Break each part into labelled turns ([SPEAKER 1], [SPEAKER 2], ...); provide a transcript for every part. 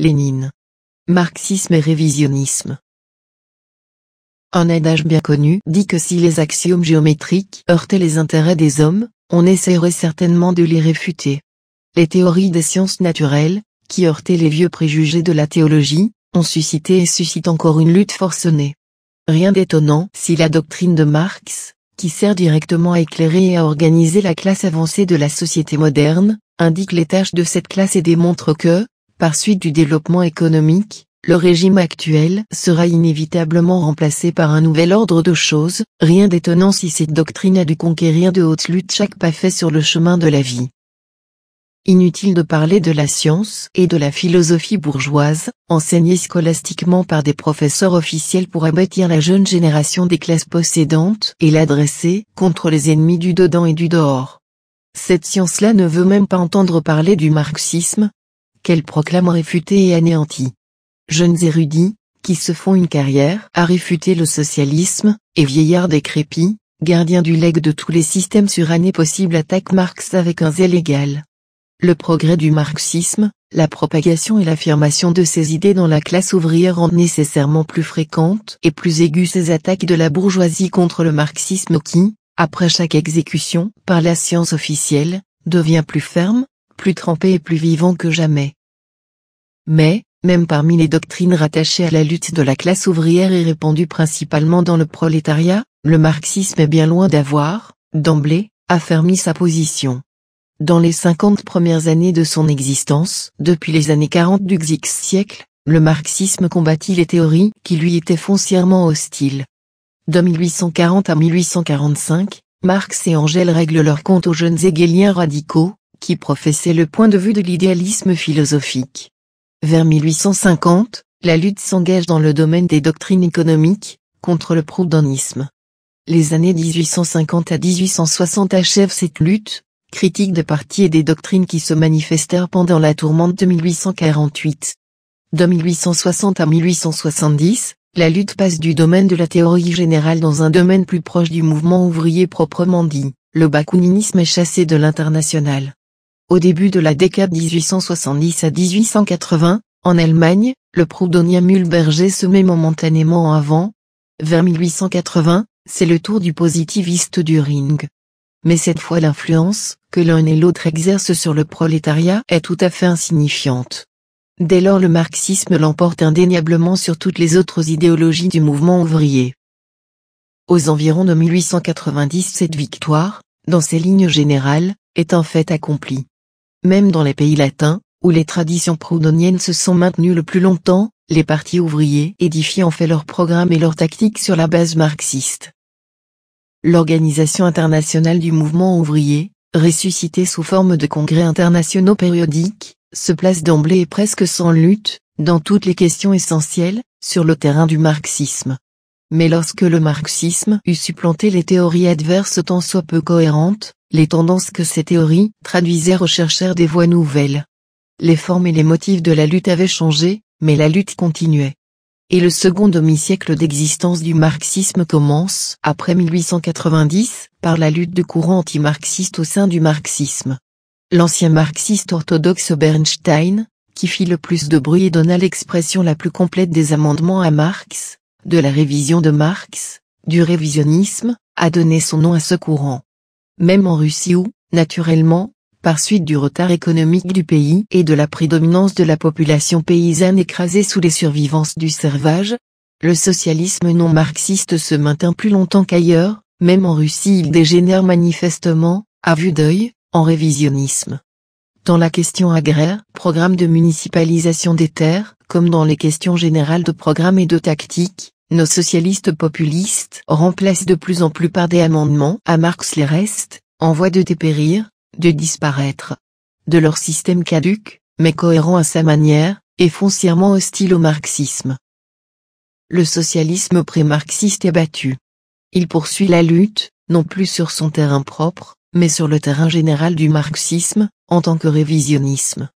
[SPEAKER 1] Lénine. Marxisme et révisionnisme. Un adage bien connu dit que si les axiomes géométriques heurtaient les intérêts des hommes, on essaierait certainement de les réfuter. Les théories des sciences naturelles, qui heurtaient les vieux préjugés de la théologie, ont suscité et suscitent encore une lutte forcenée. Rien d'étonnant si la doctrine de Marx, qui sert directement à éclairer et à organiser la classe avancée de la société moderne, indique les tâches de cette classe et démontre que, par suite du développement économique, le régime actuel sera inévitablement remplacé par un nouvel ordre de choses, rien d'étonnant si cette doctrine a dû conquérir de hautes luttes chaque pas fait sur le chemin de la vie. Inutile de parler de la science et de la philosophie bourgeoise, enseignée scolastiquement par des professeurs officiels pour abattir la jeune génération des classes possédantes et l'adresser contre les ennemis du dedans et du dehors. Cette science-là ne veut même pas entendre parler du marxisme, qu'elle proclame réfutée et anéantie. Jeunes érudits, qui se font une carrière à réfuter le socialisme, et vieillards décrépits, gardiens du legs de tous les systèmes surannés possibles attaquent Marx avec un zèle égal. Le progrès du marxisme, la propagation et l'affirmation de ses idées dans la classe ouvrière rendent nécessairement plus fréquentes et plus aiguës ces attaques de la bourgeoisie contre le marxisme qui, après chaque exécution par la science officielle, devient plus ferme, plus trempé et plus vivant que jamais. Mais, même parmi les doctrines rattachées à la lutte de la classe ouvrière et répandues principalement dans le prolétariat, le marxisme est bien loin d'avoir, d'emblée, affermi sa position. Dans les cinquante premières années de son existence, depuis les années 40 du XIXe siècle, le marxisme combattit les théories qui lui étaient foncièrement hostiles. De 1840 à 1845, Marx et Angèle règlent leur compte aux jeunes hegeliens radicaux, qui professaient le point de vue de l'idéalisme philosophique. Vers 1850, la lutte s'engage dans le domaine des doctrines économiques, contre le proudhonisme. Les années 1850 à 1860 achèvent cette lutte, critique de partis et des doctrines qui se manifestèrent pendant la tourmente de 1848. De 1860 à 1870, la lutte passe du domaine de la théorie générale dans un domaine plus proche du mouvement ouvrier proprement dit. Le bakouninisme est chassé de l'international. Au début de la décade 1870 à 1880, en Allemagne, le proudhonien Mühlberger se met momentanément en avant. Vers 1880, c'est le tour du positiviste Ring. Mais cette fois l'influence, que l'un et l'autre exercent sur le prolétariat est tout à fait insignifiante. Dès lors le marxisme l'emporte indéniablement sur toutes les autres idéologies du mouvement ouvrier. Aux environs de 1890 cette victoire, dans ses lignes générales, est en fait accomplie. Même dans les pays latins, où les traditions proudhoniennes se sont maintenues le plus longtemps, les partis ouvriers édifiés ont fait leur programme et leur tactique sur la base marxiste. L'Organisation internationale du mouvement ouvrier, ressuscitée sous forme de congrès internationaux périodiques, se place d'emblée et presque sans lutte, dans toutes les questions essentielles, sur le terrain du marxisme. Mais lorsque le marxisme eut supplanté les théories adverses tant soit peu cohérentes, les tendances que ces théories traduisaient recherchèrent des voies nouvelles. Les formes et les motifs de la lutte avaient changé, mais la lutte continuait. Et le second demi-siècle d'existence du marxisme commence, après 1890, par la lutte de courants anti-marxistes au sein du marxisme. L'ancien marxiste orthodoxe Bernstein, qui fit le plus de bruit et donna l'expression la plus complète des amendements à Marx, de la révision de Marx, du révisionnisme, a donné son nom à ce courant même en Russie où, naturellement, par suite du retard économique du pays et de la prédominance de la population paysanne écrasée sous les survivances du servage, le socialisme non marxiste se maintint plus longtemps qu'ailleurs, même en Russie il dégénère manifestement, à vue d'œil, en révisionnisme. Dans la question agraire, programme de municipalisation des terres, comme dans les questions générales de programme et de tactique, nos socialistes populistes remplacent de plus en plus par des amendements à Marx les restes, en voie de dépérir, de disparaître, de leur système caduque, mais cohérent à sa manière, et foncièrement hostile au marxisme. Le socialisme pré-marxiste est battu. Il poursuit la lutte, non plus sur son terrain propre, mais sur le terrain général du marxisme, en tant que révisionnisme.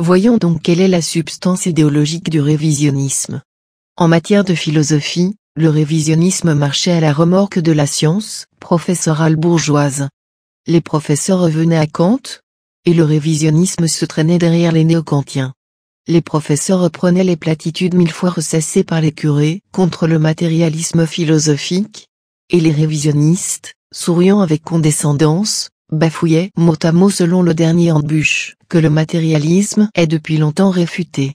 [SPEAKER 1] Voyons donc quelle est la substance idéologique du révisionnisme. En matière de philosophie, le révisionnisme marchait à la remorque de la science professorale bourgeoise. Les professeurs revenaient à Kant, et le révisionnisme se traînait derrière les néo-kantiens. Les professeurs reprenaient les platitudes mille fois ressassées par les curés contre le matérialisme philosophique, et les révisionnistes, souriant avec condescendance, bafouillaient mot à mot selon le dernier embûche que le matérialisme est depuis longtemps réfuté.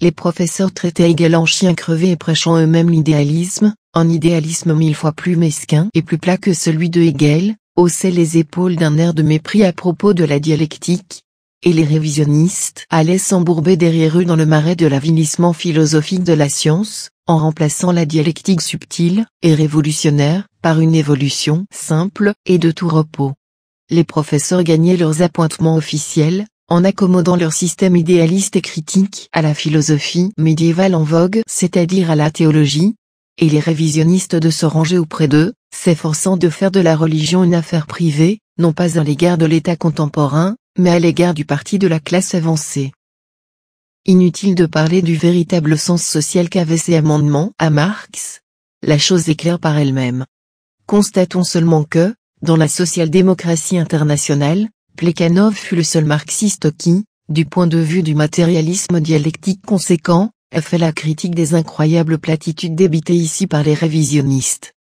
[SPEAKER 1] Les professeurs traitaient Hegel en chien crevé et prêchant eux-mêmes l'idéalisme, un idéalisme mille fois plus mesquin et plus plat que celui de Hegel, haussaient les épaules d'un air de mépris à propos de la dialectique, et les révisionnistes allaient s'embourber derrière eux dans le marais de l'avilissement philosophique de la science, en remplaçant la dialectique subtile et révolutionnaire par une évolution simple et de tout repos. Les professeurs gagnaient leurs appointements officiels, en accommodant leur système idéaliste et critique à la philosophie médiévale en vogue, c'est-à-dire à la théologie, et les révisionnistes de se ranger auprès d'eux, s'efforçant de faire de la religion une affaire privée, non pas à l'égard de l'État contemporain, mais à l'égard du parti de la classe avancée. Inutile de parler du véritable sens social qu'avait ces amendements à Marx. La chose est claire par elle-même. Constatons seulement que, dans la social-démocratie internationale, Plekhanov fut le seul marxiste qui, du point de vue du matérialisme dialectique conséquent, a fait la critique des incroyables platitudes débitées ici par les révisionnistes.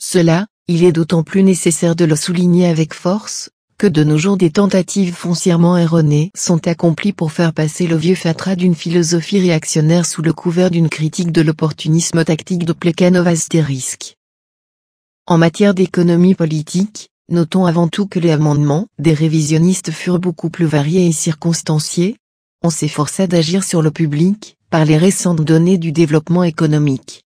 [SPEAKER 1] Cela, il est d'autant plus nécessaire de le souligner avec force, que de nos jours des tentatives foncièrement erronées sont accomplies pour faire passer le vieux fatras d'une philosophie réactionnaire sous le couvert d'une critique de l'opportunisme tactique de Plekhanov astérisque. En matière d'économie politique, Notons avant tout que les amendements des révisionnistes furent beaucoup plus variés et circonstanciés. On s'efforça d'agir sur le public, par les récentes données du développement économique.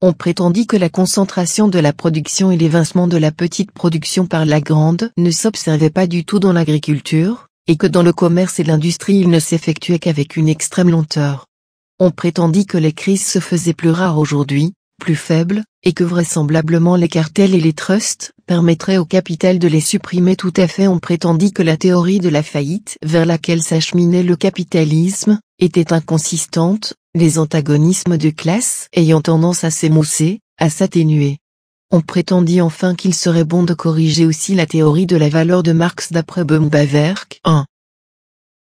[SPEAKER 1] On prétendit que la concentration de la production et l'évincement de la petite production par la grande ne s'observait pas du tout dans l'agriculture, et que dans le commerce et l'industrie il ne s'effectuait qu'avec une extrême lenteur. On prétendit que les crises se faisaient plus rares aujourd'hui, plus faibles, et que vraisemblablement les cartels et les trusts permettraient au capital de les supprimer tout à fait on prétendit que la théorie de la faillite vers laquelle s'acheminait le capitalisme, était inconsistante, les antagonismes de classe ayant tendance à s'émousser, à s'atténuer. On prétendit enfin qu'il serait bon de corriger aussi la théorie de la valeur de Marx d'après Bumbaverk 1.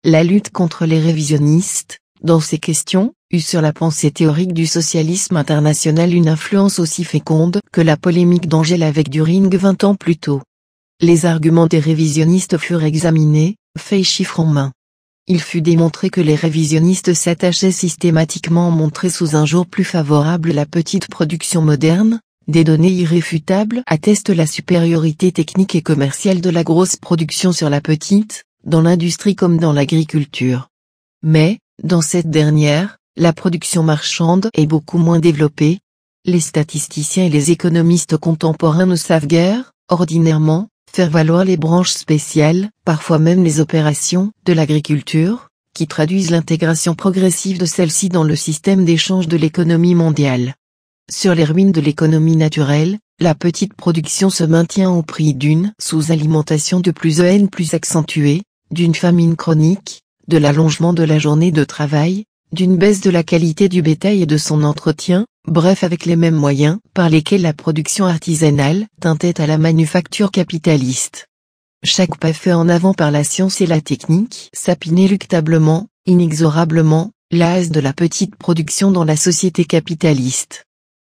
[SPEAKER 1] La lutte contre les révisionnistes, dans ces questions, eut sur la pensée théorique du socialisme international une influence aussi féconde que la polémique d'Angèle avec During 20 ans plus tôt. Les arguments des révisionnistes furent examinés, faits chiffres en main. Il fut démontré que les révisionnistes s'attachaient systématiquement à montrer sous un jour plus favorable la petite production moderne, des données irréfutables attestent la supériorité technique et commerciale de la grosse production sur la petite, dans l'industrie comme dans l'agriculture. Mais, dans cette dernière, la production marchande est beaucoup moins développée. Les statisticiens et les économistes contemporains ne savent guère, ordinairement, faire valoir les branches spéciales, parfois même les opérations, de l'agriculture, qui traduisent l'intégration progressive de celle-ci dans le système d'échange de l'économie mondiale. Sur les ruines de l'économie naturelle, la petite production se maintient au prix d'une sous-alimentation de plus en plus accentuée, d'une famine chronique, de l'allongement de la journée de travail, d'une baisse de la qualité du bétail et de son entretien, bref avec les mêmes moyens par lesquels la production artisanale tintait à la manufacture capitaliste. Chaque pas fait en avant par la science et la technique sape inéluctablement, inexorablement, l'as de la petite production dans la société capitaliste.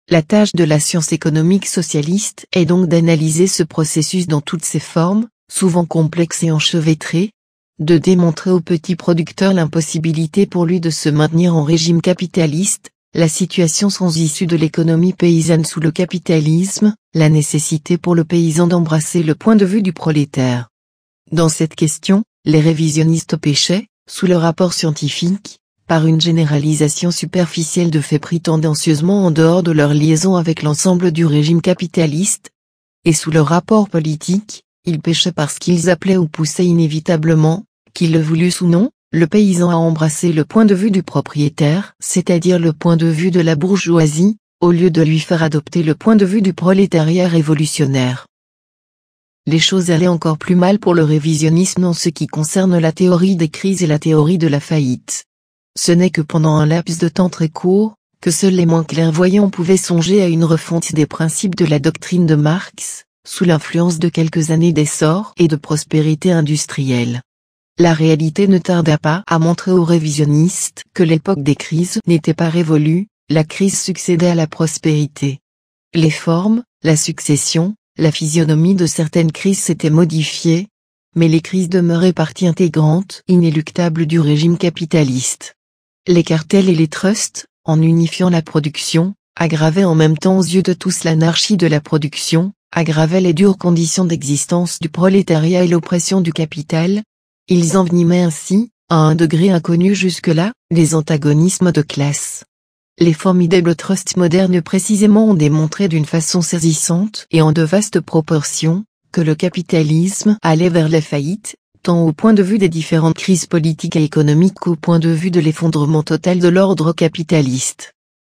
[SPEAKER 1] La tâche de la science économique socialiste est donc d'analyser ce processus dans toutes ses formes, souvent complexes et enchevêtrées, de démontrer au petit producteur l'impossibilité pour lui de se maintenir en régime capitaliste, la situation sans issue de l'économie paysanne sous le capitalisme, la nécessité pour le paysan d'embrasser le point de vue du prolétaire. Dans cette question, les révisionnistes pêchaient, sous le rapport scientifique, par une généralisation superficielle de faits pris tendancieusement en dehors de leur liaison avec l'ensemble du régime capitaliste, et sous le rapport politique, ils pêchaient parce qu'ils appelaient ou poussaient inévitablement, qu'il le voulût ou non, le paysan a embrassé le point de vue du propriétaire, c'est-à-dire le point de vue de la bourgeoisie, au lieu de lui faire adopter le point de vue du prolétariat révolutionnaire. Les choses allaient encore plus mal pour le révisionnisme en ce qui concerne la théorie des crises et la théorie de la faillite. Ce n'est que pendant un laps de temps très court, que seuls les moins clairvoyants pouvaient songer à une refonte des principes de la doctrine de Marx, sous l'influence de quelques années d'essor et de prospérité industrielle la réalité ne tarda pas à montrer aux révisionnistes que l'époque des crises n'était pas révolue, la crise succédait à la prospérité. Les formes, la succession, la physionomie de certaines crises s'étaient modifiées, mais les crises demeuraient partie intégrante inéluctable du régime capitaliste. Les cartels et les trusts, en unifiant la production, aggravaient en même temps aux yeux de tous l'anarchie de la production, aggravaient les dures conditions d'existence du prolétariat et l'oppression du capital, ils envenimaient ainsi, à un degré inconnu jusque-là, les antagonismes de classe. Les formidables trusts modernes précisément ont démontré d'une façon saisissante et en de vastes proportions, que le capitalisme allait vers la faillite, tant au point de vue des différentes crises politiques et économiques qu'au point de vue de l'effondrement total de l'ordre capitaliste.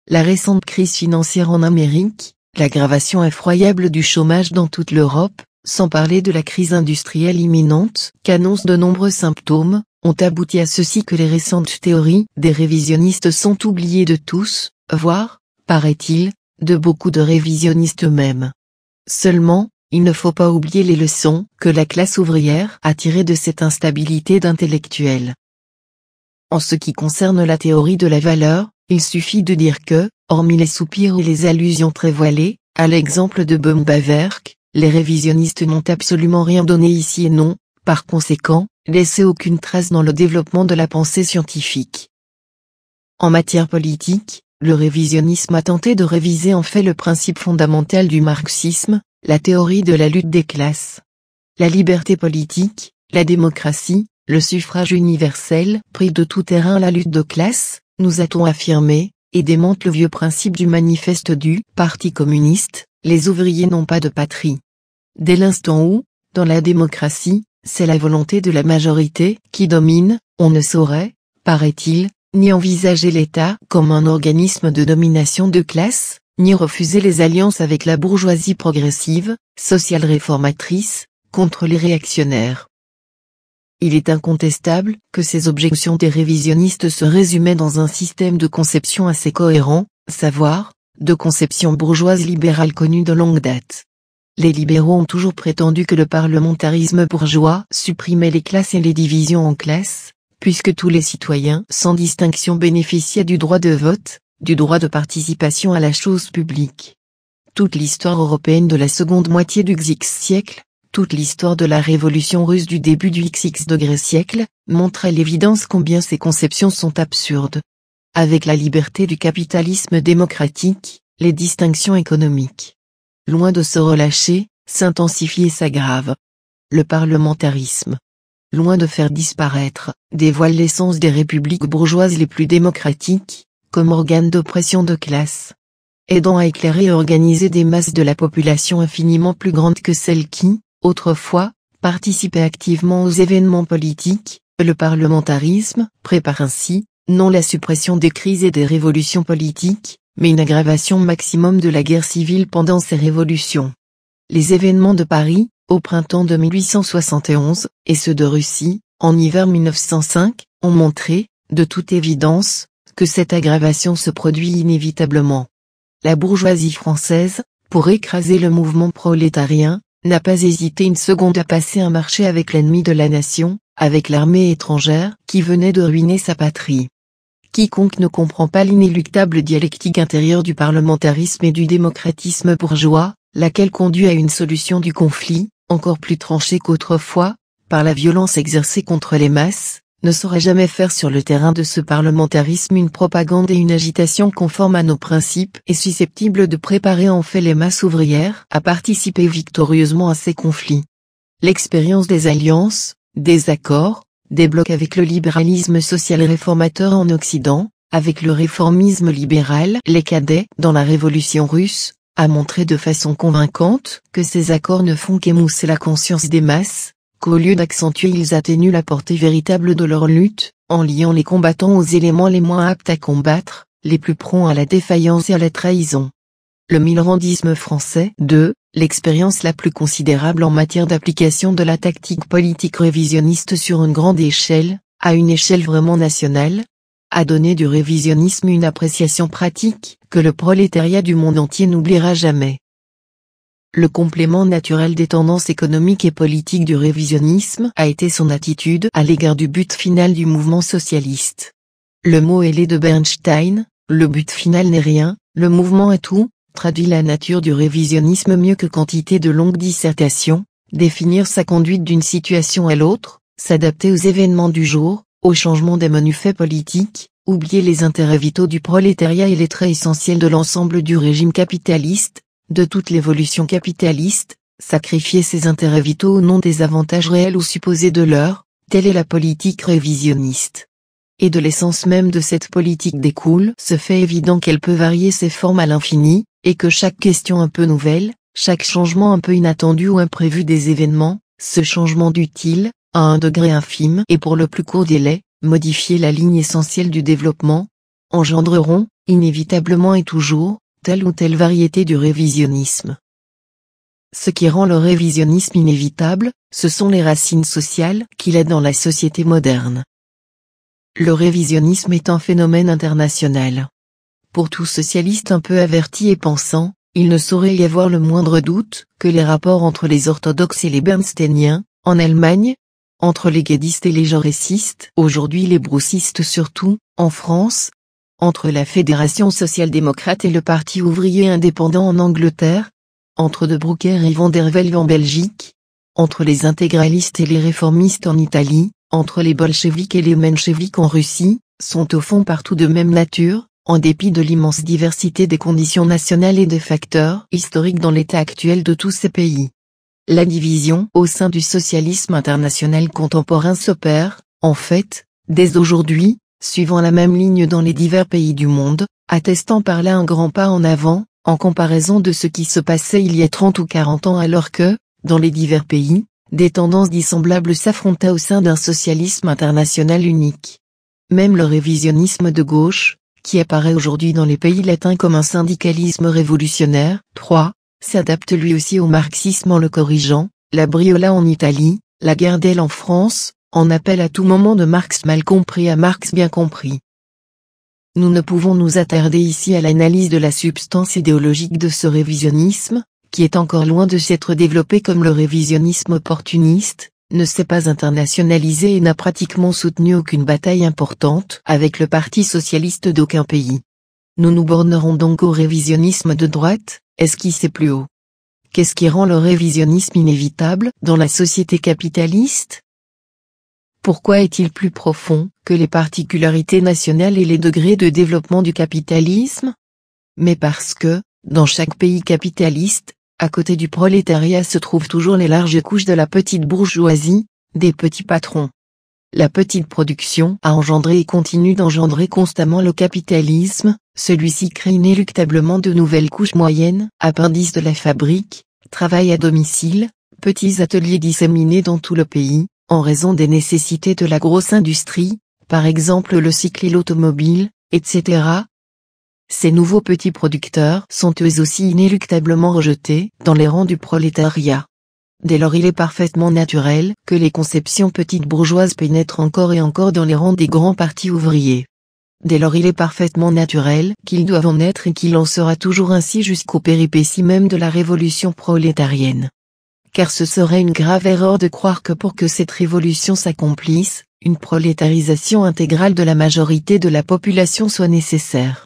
[SPEAKER 1] La récente crise financière en Amérique, l'aggravation effroyable du chômage dans toute l'Europe, sans parler de la crise industrielle imminente qu'annoncent de nombreux symptômes, ont abouti à ceci que les récentes théories des révisionnistes sont oubliées de tous, voire, paraît-il, de beaucoup de révisionnistes eux-mêmes. Seulement, il ne faut pas oublier les leçons que la classe ouvrière a tirées de cette instabilité d'intellectuels. En ce qui concerne la théorie de la valeur, il suffit de dire que, hormis les soupirs et les allusions très voilées, à l'exemple de Böhm-Bawerk, les révisionnistes n'ont absolument rien donné ici et n'ont, par conséquent, laissé aucune trace dans le développement de la pensée scientifique. En matière politique, le révisionnisme a tenté de réviser en fait le principe fondamental du marxisme, la théorie de la lutte des classes. La liberté politique, la démocratie, le suffrage universel, pris de tout terrain la lutte de classe, nous a-t-on affirmé, et démonte le vieux principe du manifeste du Parti communiste, les ouvriers n'ont pas de patrie. Dès l'instant où, dans la démocratie, c'est la volonté de la majorité qui domine, on ne saurait, paraît-il, ni envisager l'État comme un organisme de domination de classe, ni refuser les alliances avec la bourgeoisie progressive, sociale réformatrice, contre les réactionnaires. Il est incontestable que ces objections des révisionnistes se résumaient dans un système de conception assez cohérent, savoir, de conception bourgeoise libérale connue de longue date. Les libéraux ont toujours prétendu que le parlementarisme bourgeois supprimait les classes et les divisions en classes, puisque tous les citoyens sans distinction bénéficiaient du droit de vote, du droit de participation à la chose publique. Toute l'histoire européenne de la seconde moitié du XX siècle, toute l'histoire de la révolution russe du début du XX degré siècle, montrait l'évidence combien ces conceptions sont absurdes, avec la liberté du capitalisme démocratique, les distinctions économiques. Loin de se relâcher, s'intensifient et s'aggravent. Le parlementarisme. Loin de faire disparaître, dévoile l'essence des républiques bourgeoises les plus démocratiques, comme organe d'oppression de classe. Aidant à éclairer et organiser des masses de la population infiniment plus grandes que celles qui, autrefois, participaient activement aux événements politiques, le parlementarisme prépare ainsi, non la suppression des crises et des révolutions politiques, mais une aggravation maximum de la guerre civile pendant ces révolutions. Les événements de Paris, au printemps de 1871, et ceux de Russie, en hiver 1905, ont montré, de toute évidence, que cette aggravation se produit inévitablement. La bourgeoisie française, pour écraser le mouvement prolétarien, n'a pas hésité une seconde à passer un marché avec l'ennemi de la nation, avec l'armée étrangère qui venait de ruiner sa patrie. Quiconque ne comprend pas l'inéluctable dialectique intérieure du parlementarisme et du démocratisme bourgeois, laquelle conduit à une solution du conflit, encore plus tranchée qu'autrefois, par la violence exercée contre les masses, ne saurait jamais faire sur le terrain de ce parlementarisme une propagande et une agitation conformes à nos principes et susceptible de préparer en fait les masses ouvrières à participer victorieusement à ces conflits. L'expérience des alliances, des accords, des blocs avec le libéralisme social réformateur en Occident, avec le réformisme libéral. Les cadets dans la révolution russe, a montré de façon convaincante que ces accords ne font qu'émousser la conscience des masses, qu'au lieu d'accentuer ils atténuent la portée véritable de leur lutte, en liant les combattants aux éléments les moins aptes à combattre, les plus prompts à la défaillance et à la trahison. Le millerandisme français 2 l'expérience la plus considérable en matière d'application de la tactique politique révisionniste sur une grande échelle, à une échelle vraiment nationale, a donné du révisionnisme une appréciation pratique que le prolétariat du monde entier n'oubliera jamais. Le complément naturel des tendances économiques et politiques du révisionnisme a été son attitude à l'égard du but final du mouvement socialiste. Le mot est ailé de Bernstein, le but final n'est rien, le mouvement est tout, traduit la nature du révisionnisme mieux que quantité de longues dissertations, définir sa conduite d'une situation à l'autre, s'adapter aux événements du jour, aux changements des menus faits politiques, oublier les intérêts vitaux du prolétariat et les traits essentiels de l'ensemble du régime capitaliste, de toute l'évolution capitaliste, sacrifier ses intérêts vitaux au nom des avantages réels ou supposés de l'heure, telle est la politique révisionniste. Et de l'essence même de cette politique découle ce fait évident qu'elle peut varier ses formes à l'infini, et que chaque question un peu nouvelle, chaque changement un peu inattendu ou imprévu des événements, ce changement d'utile, à un degré infime et pour le plus court délai, modifier la ligne essentielle du développement, engendreront, inévitablement et toujours, telle ou telle variété du révisionnisme. Ce qui rend le révisionnisme inévitable, ce sont les racines sociales qu'il a dans la société moderne. Le révisionnisme est un phénomène international. Pour tout socialiste un peu averti et pensant, il ne saurait y avoir le moindre doute que les rapports entre les orthodoxes et les bernsteiniens, en Allemagne, entre les guédistes et les jaurécistes, aujourd'hui les broussistes surtout, en France, entre la Fédération social-démocrate et le Parti ouvrier indépendant en Angleterre, entre De Broecker et Van der en Belgique, entre les intégralistes et les réformistes en Italie, entre les bolcheviques et les mencheviks en Russie, sont au fond partout de même nature, en dépit de l'immense diversité des conditions nationales et des facteurs historiques dans l'état actuel de tous ces pays. La division au sein du socialisme international contemporain s'opère, en fait, dès aujourd'hui, suivant la même ligne dans les divers pays du monde, attestant par là un grand pas en avant, en comparaison de ce qui se passait il y a 30 ou 40 ans alors que, dans les divers pays, des tendances dissemblables s'affrontaient au sein d'un socialisme international unique. Même le révisionnisme de gauche, qui apparaît aujourd'hui dans les pays latins comme un syndicalisme révolutionnaire. 3. S'adapte lui aussi au marxisme en le corrigeant, la briola en Italie, la Gardelle en France, en appel à tout moment de Marx mal compris à Marx bien compris. Nous ne pouvons nous attarder ici à l'analyse de la substance idéologique de ce révisionnisme, qui est encore loin de s'être développé comme le révisionnisme opportuniste, ne s'est pas internationalisé et n'a pratiquement soutenu aucune bataille importante avec le Parti socialiste d'aucun pays. Nous nous bornerons donc au révisionnisme de droite, est-ce qui c'est plus haut. Qu'est-ce qui rend le révisionnisme inévitable dans la société capitaliste Pourquoi est-il plus profond que les particularités nationales et les degrés de développement du capitalisme Mais parce que, dans chaque pays capitaliste, à côté du prolétariat se trouvent toujours les larges couches de la petite bourgeoisie, des petits patrons. La petite production a engendré et continue d'engendrer constamment le capitalisme, celui-ci crée inéluctablement de nouvelles couches moyennes, appendices de la fabrique, travail à domicile, petits ateliers disséminés dans tout le pays, en raison des nécessités de la grosse industrie, par exemple le cycle et l'automobile, etc., ces nouveaux petits producteurs sont eux aussi inéluctablement rejetés dans les rangs du prolétariat. Dès lors il est parfaitement naturel que les conceptions petites bourgeoises pénètrent encore et encore dans les rangs des grands partis ouvriers. Dès lors il est parfaitement naturel qu'ils doivent en être et qu'il en sera toujours ainsi jusqu'aux péripéties même de la révolution prolétarienne. Car ce serait une grave erreur de croire que pour que cette révolution s'accomplisse, une prolétarisation intégrale de la majorité de la population soit nécessaire.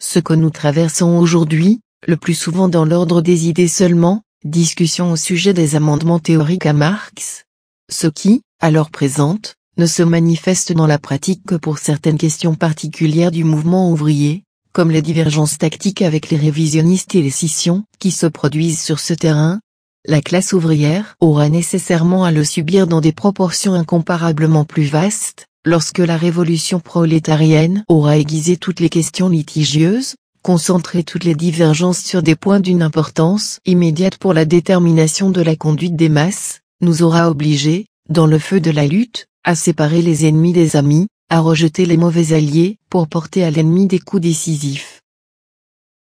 [SPEAKER 1] Ce que nous traversons aujourd'hui, le plus souvent dans l'ordre des idées seulement, discussion au sujet des amendements théoriques à Marx. Ce qui, alors présente, ne se manifeste dans la pratique que pour certaines questions particulières du mouvement ouvrier, comme les divergences tactiques avec les révisionnistes et les scissions qui se produisent sur ce terrain. La classe ouvrière aura nécessairement à le subir dans des proportions incomparablement plus vastes, lorsque la révolution prolétarienne aura aiguisé toutes les questions litigieuses, concentré toutes les divergences sur des points d'une importance immédiate pour la détermination de la conduite des masses, nous aura obligés, dans le feu de la lutte, à séparer les ennemis des amis, à rejeter les mauvais alliés pour porter à l'ennemi des coups décisifs.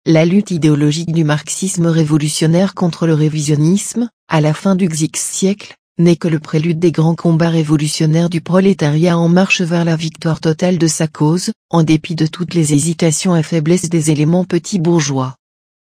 [SPEAKER 1] La lutte idéologique du marxisme révolutionnaire contre le révisionnisme, à la fin du XIX siècle, n'est que le prélude des grands combats révolutionnaires du prolétariat en marche vers la victoire totale de sa cause, en dépit de toutes les hésitations et faiblesses des éléments petits bourgeois.